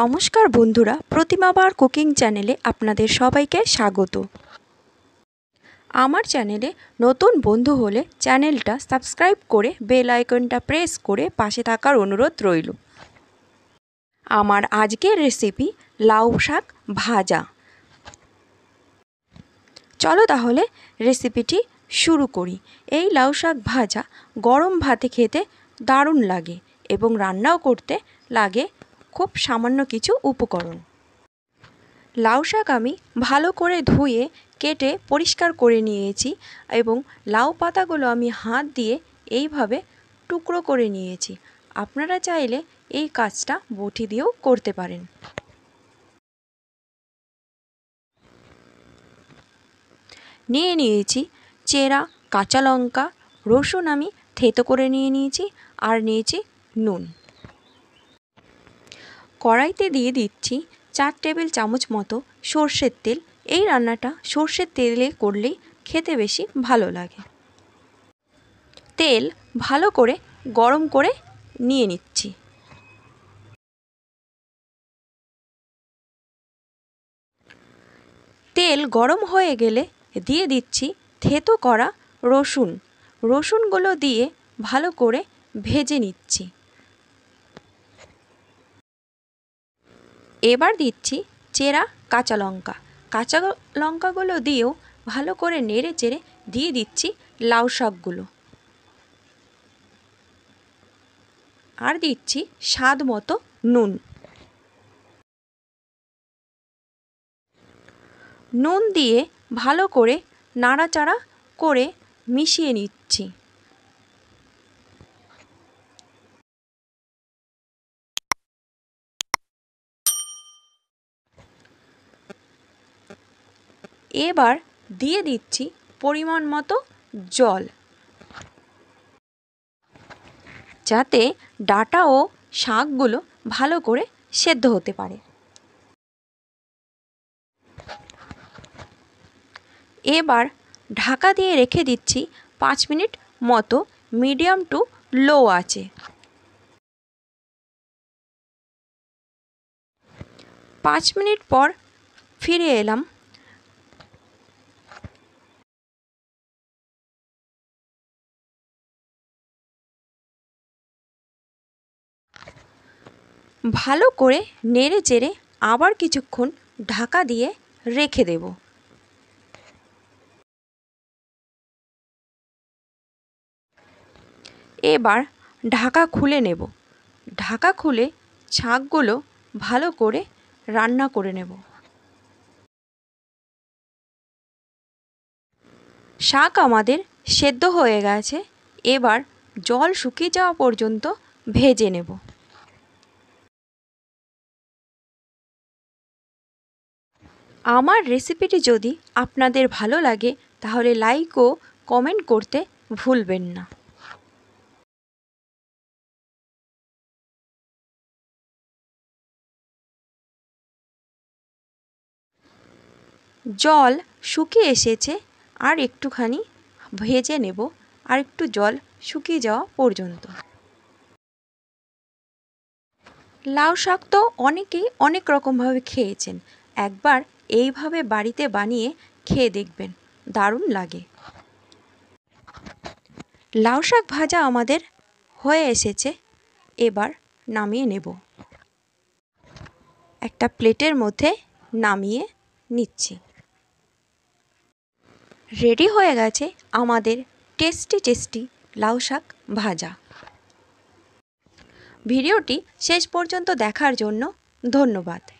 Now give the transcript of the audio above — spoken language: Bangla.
নমস্কার বন্ধুরা প্রতিমাবার কুকিং চ্যানেলে আপনাদের সবাইকে স্বাগত আমার চ্যানেলে নতুন বন্ধু হলে চ্যানেলটা সাবস্ক্রাইব করে বেল আইকনটা প্রেস করে পাশে থাকার অনুরোধ রইল আমার আজকের রেসিপি লাউ শাক ভাজা চলো তাহলে রেসিপিটি শুরু করি এই লাউ শাক ভাজা গরম ভাতে খেতে দারুণ লাগে এবং রান্নাও করতে লাগে খুব সামান্য কিছু উপকরণ লাউ শাক আমি ভালো করে ধুয়ে কেটে পরিষ্কার করে নিয়েছি এবং লাউ পাতাগুলো আমি হাত দিয়ে এইভাবে টুকরো করে নিয়েছি আপনারা চাইলে এই কাজটা বটি দিয়েও করতে পারেন নিয়ে নিয়েছি চেরা কাঁচা লঙ্কা রসুন আমি থেতো করে নিয়ে নিয়েছি আর নিয়েছি নুন কড়াইতে দিয়ে দিচ্ছি চার টেবিল চামচ মতো সর্ষের তেল এই রান্নাটা সর্ষের তেলে করলেই খেতে বেশি ভালো লাগে তেল ভালো করে গরম করে নিয়ে নিচ্ছি তেল গরম হয়ে গেলে দিয়ে দিচ্ছি থেতো করা রসুন রসুনগুলো দিয়ে ভালো করে ভেজে নিচ্ছি এবার দিচ্ছি চেরা কাঁচা লঙ্কা কাঁচা লঙ্কাগুলো দিয়েও ভালো করে নেড়ে চেড়ে দিয়ে দিচ্ছি লাউ শাকগুলো আর দিচ্ছি স্বাদ মতো নুন নুন দিয়ে ভালো করে নাড়াচাড়া করে মিশিয়ে নিচ্ছি এবার দিয়ে দিচ্ছি পরিমাণ মতো জল যাতে ডাটা ও শাকগুলো ভালো করে সেদ্ধ হতে পারে এবার ঢাকা দিয়ে রেখে দিচ্ছি পাঁচ মিনিট মতো মিডিয়াম টু লো আছে পাঁচ মিনিট পর ফিরে এলাম ভালো করে নেড়ে চেড়ে আবার কিছুক্ষণ ঢাকা দিয়ে রেখে দেব এবার ঢাকা খুলে নেব ঢাকা খুলে ছাঁকগুলো ভালো করে রান্না করে নেব শাক আমাদের সেদ্ধ হয়ে গেছে এবার জল শুকিয়ে যাওয়া পর্যন্ত ভেজে নেব আমার রেসিপিটি যদি আপনাদের ভালো লাগে তাহলে লাইক ও কমেন্ট করতে ভুলবেন না জল শুকিয়ে এসেছে আর একটুখানি ভেজে নেব আর একটু জল শুকিয়ে যাওয়া পর্যন্ত লাউ শাক তো অনেকেই অনেক রকমভাবে খেয়েছেন একবার এইভাবে বাড়িতে বানিয়ে খেয়ে দেখবেন দারুণ লাগে লাউ শাক ভাজা আমাদের হয়ে এসেছে এবার নামিয়ে নেব একটা প্লেটের মধ্যে নামিয়ে নিচ্ছি রেডি হয়ে গেছে আমাদের টেস্টি টেস্টি লাউ শাক ভাজা ভিডিওটি শেষ পর্যন্ত দেখার জন্য ধন্যবাদ